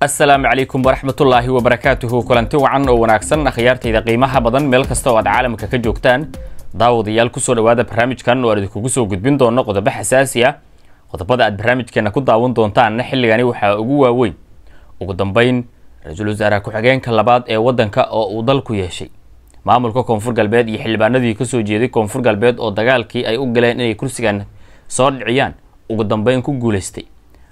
asalaamu calaykum waraxmatullaahi wabarakaatuhu kulanti wacan oo wanaagsan akhyaartayda qiimaha badan meel kasta oo aad caalamka ka joogtaan daawadayaal kusoo dhowaada barnaamijkan oo aan idinkugu soo gudbin doono qodobo xasaasi ah qodobada aad barnaamijkeenna ku daawan doontaanna xilligani waxaa ugu waaweyn ugu dambeyn ra-iisul wasaare ku-xigeenka labaad ee waddanka oo uu dalku yeeshay maamulka koonfur galbeed iyo xildhibaanadii kasoo jeeday koonfur galbeed oo dagaalkii ay u galeen inay kursigan soo dhiciyaan ugu dambeyn ku guulaystay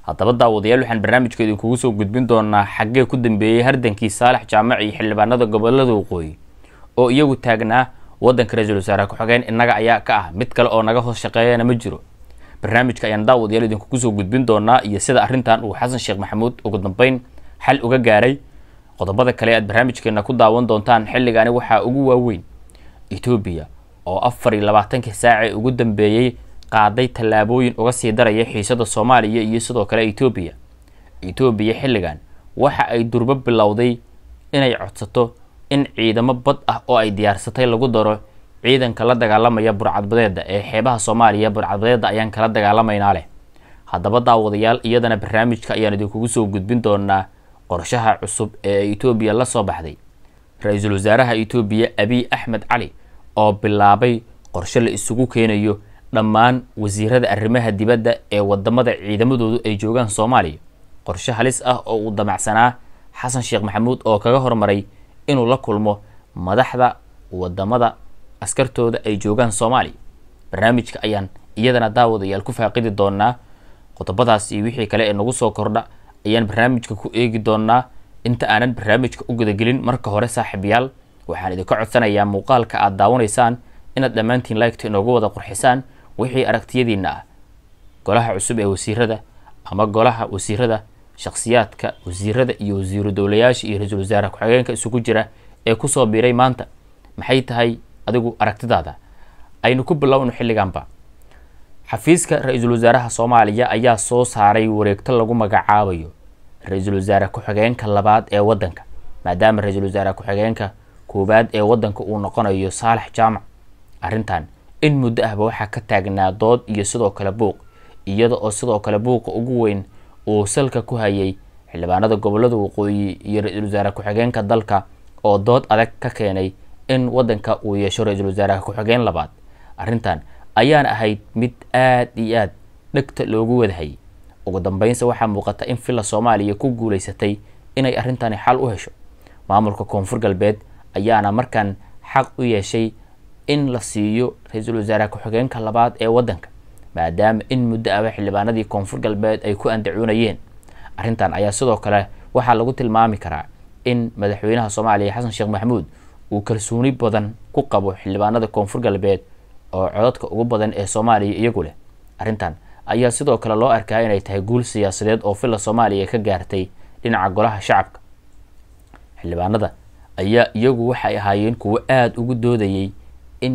haddaba daawadayaal waxaan barnaamijkeeda kugu soo gudbin doonaa xaggee ku dambeeyey hardankii saalax jaamac iyo xildhibaanada gobolada waqooyi oo iyagu taagnaa waddanka ra-iisul wasaare ku-xigeen innaga ayaa ka ah mid kale oo naga hoos shaqeeyana ma jiro barnaamijka ayaan daawadayaal idinkugu soo gudbin doonaa iyo sida arrintan uu xasan sheekh maxamuud ugu dambeyn xal uga gaaray qodobada kale aad barnaamijkeena ku daawan doontaan xilligaani waxaa ugu waaweyn etoobiya oo afar iyo labaatankii saac ee ugu dambeeyey qaaday tallaabooyin uga sii daraya xiisada soomaaliya iyo sidoo kale etoobiya etoobiya xilligan waxa ay durbo bilowday inay codsato in ciidamo bad ah oo ay diyaarsatay lagu daro ciidanka la dagaalamaya burcadbadeedda ee xeebaha soomaaliya burcadbadeeda ayaan kala dagaalamaynaa leh haddaba daawadayaal iyadana barnaamijka ayaan idinkugu soo gudbin doonaa qorshaha cusub ee etoobiya la soo baxday ra-iisul wasaaraha etoobiya abiy axmed cali oo bilaabay qorshe la isugu keenayo dhammaan wasiirada arrimaha dibadda ee wadamada ciidamadoodu ay joogaan soomaaliya qorshe halis ah oo uu damacsanaa xasan sheekh maxamuud oo kaga hormaray inuu la kulmo madaxda waddamada askartooda ay joogaan soomaaliya barnaamijka ayaan iyadana daawadayaal ku faaqidi doonaa qodobadaas iyo wixii kale ee nagu soo kordha ayaan barnaamijka ku eegi doonaa inta aanan barnaamijka u gudagelin marka hore saaxiibayaal waxaan idinka codsanayaa muuqaalka aad daawanaysaan inaad dhammaantiin laygta inoogu wada qurxisaan wixii aragtiyadiina ah golaha cusub ee wasiirada ama golaha wasiirada shakhsiyaadka wasiirada iyo wasiiru dowlayaasha iyo ra-iisul wasaare ku-xigeenka isugu jira ee kusoo biiray maanta maxay tahay adigu aragtidaada aynu ku bilowno xilliganba xafiiska ra-iisul wasaaraha soomaaliya ayaa soo saaray wareegto lagu magacaabayo ra-iisul wasaare ku-xigeenka labaad ee waddanka maadaama ra-iisul wasaare ku-xigeenka koowaad ee waddanka uu noqonayo saalax jaamac arrintan in muddo ahba waxaa ka taagnaa dood iyo sidoo kale buuq iyada oo sidoo kale buuqa ugu weyn uu salka ku hayay xildhibaanada gobollada waqooyi iyo ra-iisul wasaare ku-xigeenka dalka oo dood adag ka keenay in waddanka uu yeesho ra-iisul wasaaraha ku-xigeen labaad arrintan ayaan ahayd mid aad iyo aad dhegta loogu wadahayay ugu dambeynse waxaa muuqata in villa soomaaliya ku guulaysatay inay arrintani xal u hesho maamulka koonfur galbeed ayaana markaan xaq u yeeshay in la siiyo ra-iisul wasaare ku-xigeenka labaad ee waddanka maadaama in muddo aba ah xildhibaanadii koonfur galbeed ay ku andacoonayeen arrintan ayaa sidoo kale waxaa lagu tilmaami karaa in madaxweynaha soomaaliya xasan sheekh maxamuud uu kalsooni badan ku qabo xildhibaanada koonfur galbeed oo codadka ugu badan ee soomaaliya iyagu leh arrintan ayaa sidoo kale loo arkaa inay tahay guul siyaasadeed oo filla soomaaliya ka gaartay dhinaca golaha shacabka xildhibaanada ayaa iyagu waxay ahaayeen kuwo aada ugu doodayay in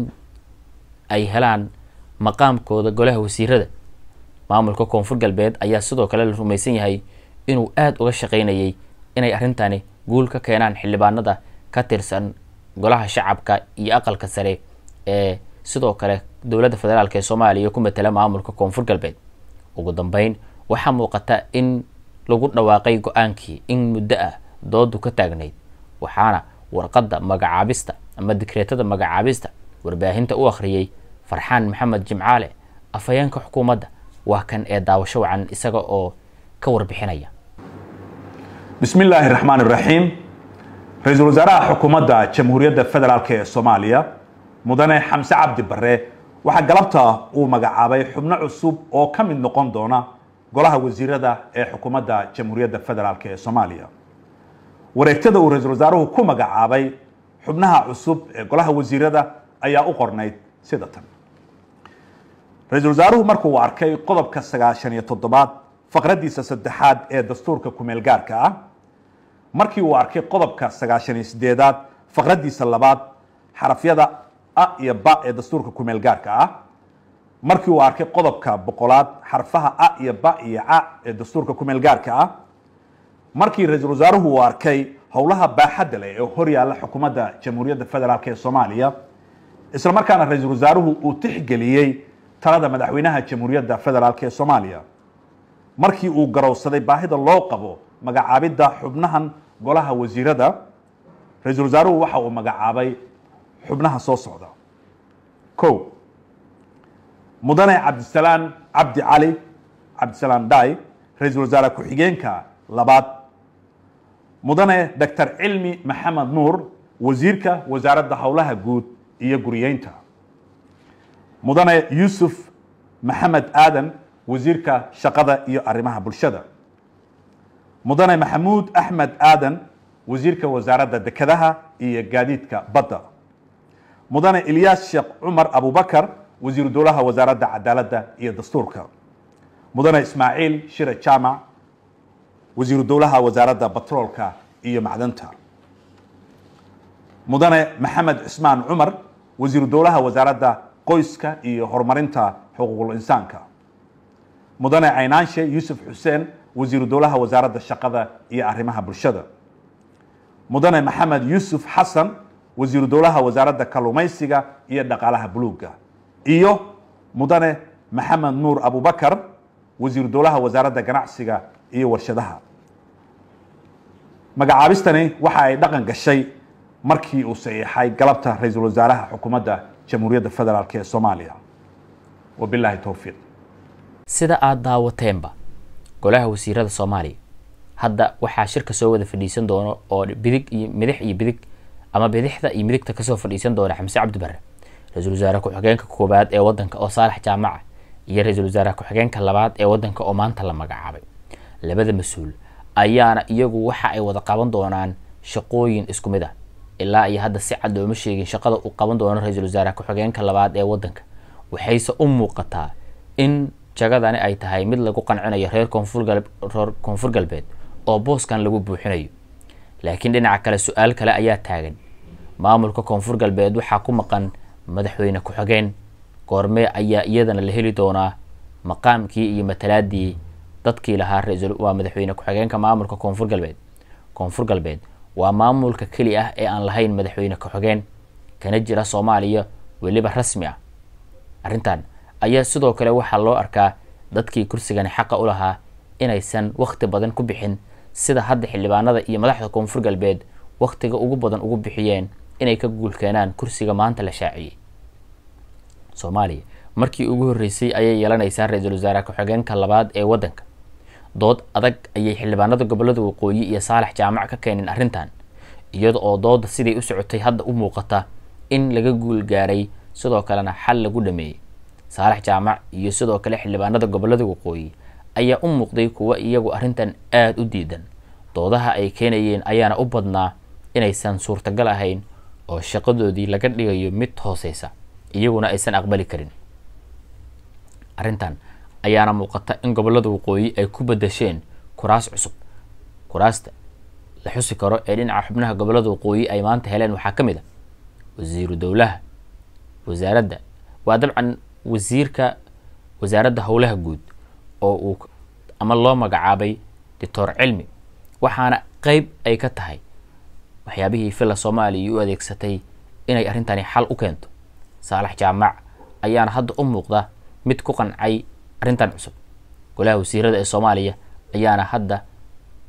ay helaan maqaamkooda golaha wasiirada maamulka koonfur galbeed ayaa sidoo kale la rumaysan yahay inuu aada uga shaqaynayay inay arrintani guul ka keenaan xildhibaanada ka tirsan golaha shacabka iyo aqalka sare ee sidoo kale dowladda federaalk ee soomaaliya ku matela maamulka koonfur galbeed ugu dambeyn waxaa muuqata in lagu dhawaaqay go-aankii in muddo ah doodu ka taagnayd waxaana warqadda magacaabista ama dikreetada magacaabista warbaahinta u akhriyey farxaan maxamed jimcaale afhayeenka xukuumadda waa kan ee daawasho wacan isaga oo ka warbixinaya bismi illaahi raxmaan iraxiim ra-iisul wasaaraha xukuumadda jamhuuriyadda federaalk ee soomaaliya mudane xamse cabdi barre waxaa galabta uu magacaabay xubno cusub oo ka mid noqon doona golaha wasiirada ee xukuumadda jamhuuriyadda federaalk ee soomaaliya wareegtada uu ra-iisul wasaaruhu ku magacaabay xubnaha cusub ee golaha wasiirada ayaa u qornayd sida tan ra-iisul wasaaruhu markuu arkay qodobka sagaashan iyo toddobaad faqraddiisa saddexaad ee dastuurka kumeel gaarka ah markii uu arkay qodobka sagaashan iyo sideedaad faqradiisa labaad xarafyada a iyo ba ee dastuurka kumeel gaarka ah markii uu arkay qodobka boqolaad xarfaha a iyo ba iyo ca ee dastuurka kumeel gaarka ah markii ra-iisul wasaaruhu uu arkay howlaha baaxadda leh ee hor yaalla xukuumadda jamhuuriyadda federaalk ee soomaaliya isla markaana ra-iisul wasaaruhu uu tixgeliyey talada madaxweynaha jamhuuriyadda federaalk ee soomaaliya markii uu garowsaday baahida loo qabo magacaabidda xubnahan golaha wasiirada ra-iisul wasaaruhu waxa uu magacaabay xubnaha soo socda o mudane cabdisalaan cabdi cali cabdisalaan dai ra-iisul wasaare ku-xigeenka labaad mudane doctor cilmi maxamed nuur wasiirka wasaaradda howlaha guud iyo guriyeynta mudane yuusuf maxamed aadan wasiirka shaqada iyo arrimaha bulshada mudane maxamuud axmed aadan wasiirka wasaaradda dekedaha iyo gaadiidka badda mudane ilyaas sheekh cumar abubakar wasiiru dowlaha wasaaradda cadaaladda iyo dastuurka mudane ismaaciil shire jaamac wasiiru dowlaha wasaaradda batroolka iyo macdanta mudane maxamed cismaan cumar wasiiru dowlaha wasaaradda qoyska iyo horumarinta xuquuqul insaanka mudane caynaanshe yuusuf xuseen wasiiru dowlaha wasaaradda shaqada iyo arrimaha bulshada mudane maxamed yuusuf xasan wasiiru dowlaha wasaaradda kalluumaysiga iyo dhaqaalaha buluugga iyo mudane maxamed nuur abubakar wasiiru dowlaha wasaaradda ganacsiga iyo warshadaha magacaabistani waxa ay dhaqan gashay markii uu saxiixay galabta ra-iisul wasaaraha xukuumadda jamhuuriyadda federaalk ee soomaaliya wabilaahi towfiiq sida aada daawateenba golaha wasiirada soomaaliya hadda waxaa shirka soo wada fadhiisan doono oo bidig iyo midix iyo bidig ama bidixda iyo midigta kasoo fadhiisan doona xamse cabdi barre ra-iisul wasaare ku-xigeenka koobaad ee wadanka oo saalax jaamaca ah, iyo ra-iisul wasaare ku-xigeenka labaad ee wadanka oo maanta la magacaabay labada mas-uul ayaana iyagu waxa ay wada qaban doonaan shaqooyin isku mid ah ilaa iyo hadda si cad looma sheegin shaqada uu qaban doono ra-iisul wasaare ku-xigeenka labaad ee wadanka waxayse u muuqataa in jagadani ay tahay mid lagu qancinayo reer koonfurgareer koonfur galbeed oo booskan lagu buuxinayo laakiin dhinaca kale su-aal kale ayaa taagan maamulka koonfur galbeed waxaa ku maqan madaxweyne ku-xigeen goormee ayaa iyadana la heli doonaa maqaamkii iyo matalaadii dadkii lahaa ra-iisul waa madaxweyne ku-xigeenka maamulka koonfur galbeed koonfur galbeed waa maamulka keli ah ee aan lahayn madaxweyne ku-xigeen kana jira soomaaliya weliba rasmi ah arrintan ayaa sidoo kale waxaa loo arkaa dadkii kursigani xaqa u lahaa inaysan wakhti badan ku bixin sida hadda xildhibaanada iyo madaxda koonfur galbeed wakhtiga ugu badan ugu bixiyeen inay ka guulkeenaan kursiga maanta la shaaciyey soomaaliya markii ugu horreysay ayay yeelanaysaa ra-iisul wasaare ku-xigeenka labaad ee waddanka dood adag ayay xildhibaanada gobollada waqooyi iyo saalax jaamac ka keeneen arrintan iyada oo dooda siday u socotay hadda u muuqata in laga guul gaaray sidoo kalena xal lagu dhameeyey saalax jaamac iyo sidoo kale xildhibaanada gobolada waqooyi ayaa u muuqday kuwa iyagu arrintan aada u diidan doodaha ay keenayeen ayaana u badnaa inaysan suurtagal ahayn oo shaqadoodii laga dhigayo mid hooseysa iyaguna aysan aqbali karin arrintan ayaana muuqata in gobolada waqooyi ay ku badasheen kuraas cusub kuraasta la xusi karo ee dhinaca xubnaha gobolada waqooyi ay maanta heleen waxaa ka mid a ah wasiiru dowlaha wasaaradda waa dabcan wasiirka wasaaradda howlaha guud oo uu ama loo magacaabay doctor cilmi waxaana qeyb ay ka tahay waxyaabihii filla soomaaliya u adeegsatay inay arrintani xal u keento saalax jaamac ayaana hadda u muuqda mid ku qancay arintan cusub golaha wasiirada ee soomaaliya ayaana hadda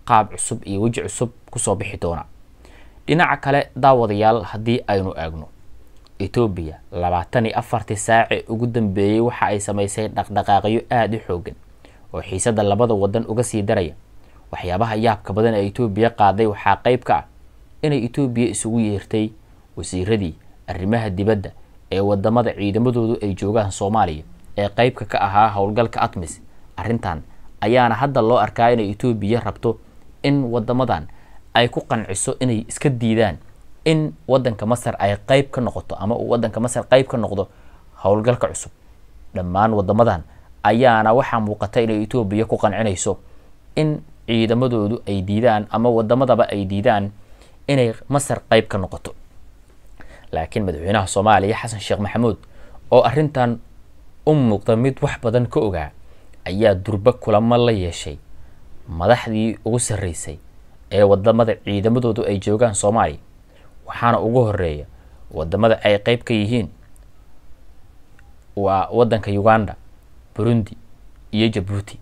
qaab cusub iyo weji cusub kusoo bixi doona dhinaca kale daawadayaal haddii aynu eegno etoobiya labaatan iyo afartii saacee ugu dambeeyey waxa ay samaysay dhaqdhaqaaqyo aada u xooggan oo xiisadda labada wadan uga sii daraya waxyaabaha yaabka badan ee etoobiya qaaday waxaa qayb ka ah inay etoobiya isugu yeertay wasiiradii arrimaha dibadda ee wadamada ciidamadoodu ay joogaan soomaaliya ee qeybka ka ahaa howlgalka atmis arrintan ayaana hadda loo arkaa inay etoobiya rabto in wadamadan ay ku qanciso inay iska diidaan in wadanka masar ay qeyb ka noqoto ama uu wadanka masar qeyb ka noqdo howlgalka cusub dhammaan wadamadan ayaana waxaa muuqata inay etoobiya ku qancinayso in ciidamadoodu ay diidaan ama wadamadaba ay diidaan inay masar qeyb ka noqoto laakiin madaxweynaha soomaaliya xasan sheekh maxamuud oo arrintan u muuqda mid wax badan ka ogaa ayaa durba kulamo la yeeshay madaxdii ugu sarreysay ee wadamada ciidamadoodu ay joogaan soomaaliya waxaana ugu horeeya wadamada ay qayb ka yihiin waa waddanka uganda burundi iyo jabuuti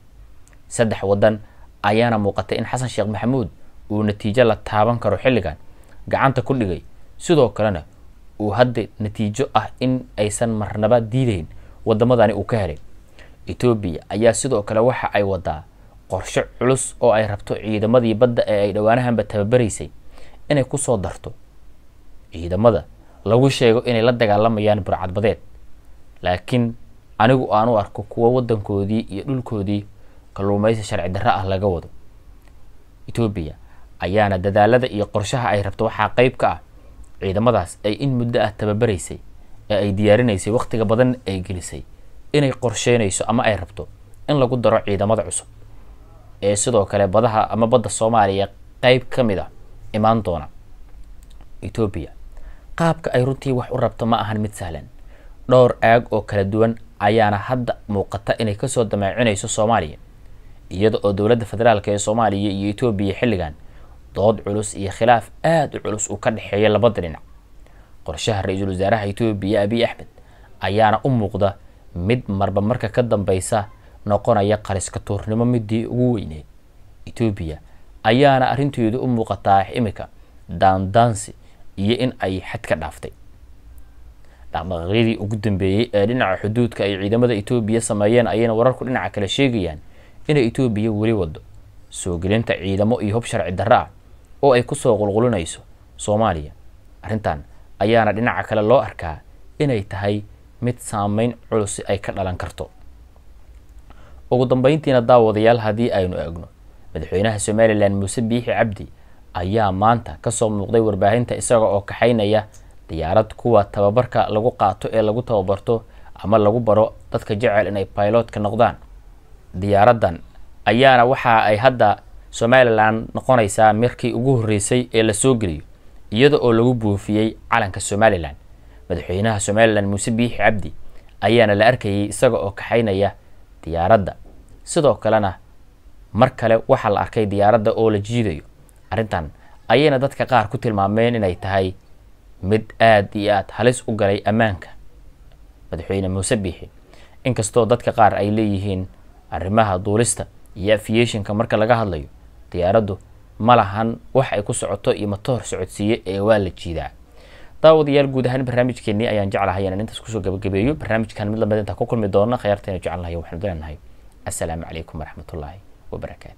saddex waddan ayaana muuqatay in xasan sheekh maxamuud uu natiijo la taaban karo xilligan gacanta ku dhigay sidoo kalena uu hadda natiijo ah in aysan marnaba diideyn wadamadani uu ka helay etoobiya ayaa sidoo kale waxa ay wadaa qorsho culus oo ay rabto ciidamadii badda ee ay dhowaanahanba tababaraysay inay kusoo darto ciidamada lagu sheego inay la dagaalamayaan burcadbadeed laakiin anigu aan u arko kuwa wadankoodii iyo dhulkoodii kalluumaysi sharci darro ah laga wado etoobiya ayaana dadaalada iyo qorshaha ay rabto waxaa qeyb ka ah ciidamadaas ay in muddo ah tababaraysay ee ay diyaarinaysay waqtiga badan ay gelisay inay qorsheynayso ama ay rabto in lagu daro ciidamada cusub ee sidoo kale badaha ama badda soomaaliya qeyb ka mid a imaan doona etoobiya qaabka ay runtii wax u rabto ma ahan mid sahlan dhowr aag oo kala duwan ayaana hadda muuqata inay kasoo dameecinayso soomaaliya iyada oo dowladda federaalk ee soomaaliya iyo etoobiya xilligan dood culus iyo khilaaf aada u culus uu ka dhexeeya labada dhinac qorshaha ra-iisul wasaaraha etoobiya abiy axmed ayaana u muuqda mid marba marka ka dambaysa noqonaya qariska tuurnimo midii ugu weyneed etoobiya ayaana arrinteedu u muuqataa imika daandaansi iyo in ay xad ka dhaaftay dhaqdhaqaaqyadii ugu dambeeyey ee dhinaca xuduudka ay ciidamada etoobiya sameeyeen ayayna wararku dhinaca kale sheegayaan inay etoobiya weli waddo soo gelinta ciidamo iyo hub sharci darro ah oo ay kusoo qulqulinayso soomaaliya arrintan ayaana dhinaca kale loo arkaa inay tahay mid saameyn culusi ay ka dhalan karto ugu dambeyntiina daawadayaal haddii aynu eegno madaxweynaha somalilan muuse biixi cabdi ayaa maanta kasoo muuqday warbaahinta isaga oo kaxaynaya diyaarad kuwa tababarka lagu qaato ee lagu tababarto ama lagu baro dadka jecel inay bailotka noqdaan diyaaraddan ayaana waxa ay hadda somalilan noqonaysaa markii ugu horreysay ee lasoo geliyo iyada oo lagu buufiyey calanka somalilan madaxweynaha somalilan muuse biixi cabdi ayaana la arkayay isaga oo kaxaynaya diyaaradda sidoo kalena mar kale waxaa la arkay diyaaradda oo la jiidayo arrintan ayayna dadka qaar ku tilmaameen inay tahay mid aada iyo aada halis u galay ammaanka madaxweyne muuse biixi inkastoo dadka qaar ay leeyihiin arrimaha duulista iyo afiyeeshinka marka laga hadlayo diyaaraddu malahan wax ay ku socoto iyo matoor socodsiiye ee waa la jiidaa daawadayaal guud ahaan barnaamijkeenii ayaan jeclahay inaan intaas kusoo gabagabeeyo barnaamijkan mid lamid ah intaa ku kulmi doona khayaartaynu jecelnahay waxaanu leenahay assalaamu calaykum waraxmatullaahi wabarakaatu